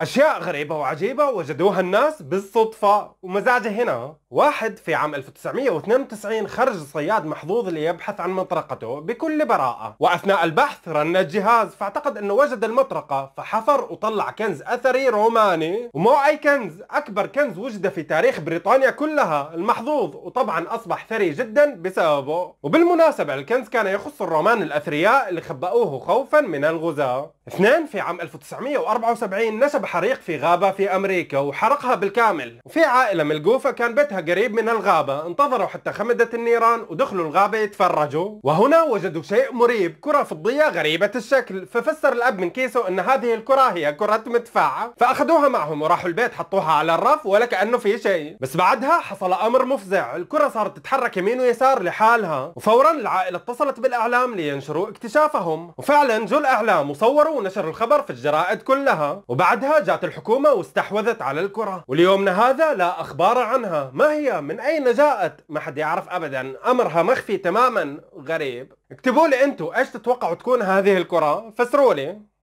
أشياء غريبة وعجيبة وجدوها الناس بالصدفة ومزاجه هنا واحد في عام 1992 خرج صياد محظوظ ليبحث عن مطرقته بكل براءة وأثناء البحث رن الجهاز فاعتقد أنه وجد المطرقة فحفر وطلع كنز أثري روماني ومو أي كنز أكبر كنز وجد في تاريخ بريطانيا كلها المحظوظ وطبعا أصبح ثري جدا بسببه وبالمناسبة الكنز كان يخص الرومان الأثرياء اللي خبأوه خوفا من الغزاة اثنين في عام 1974 نشب حريق في غابة في أمريكا وحرقها بالكامل وفي عائلة ملقوفة كان بيتها قريب من الغابة انتظروا حتى خمدت النيران ودخلوا الغابة يتفرجوا وهنا وجدوا شيء مريب كرة فضية غريبة الشكل ففسر الأب من كيسه أن هذه الكرة هي كرة مدفع فأخذوها معهم وراحوا البيت حطوها على الرف ولا كأنه في شيء بس بعدها حصل أمر مفزع الكرة صارت تتحرك يمين ويسار لحالها وفورا العائلة اتصلت بالإعلام لينشروا اكتشافهم وفعلا جو الإعلام وصوروا ونشروا الخبر في الجرائد كلها وبعدها جات الحكومة واستحوذت على الكرة واليومنا هذا لا أخبار عنها ما ما هي من اين جاءت ما حد يعرف ابدا امرها مخفي تماما غريب اكتبوا لي انتم ايش تتوقعوا تكون هذه الكره فسروا لي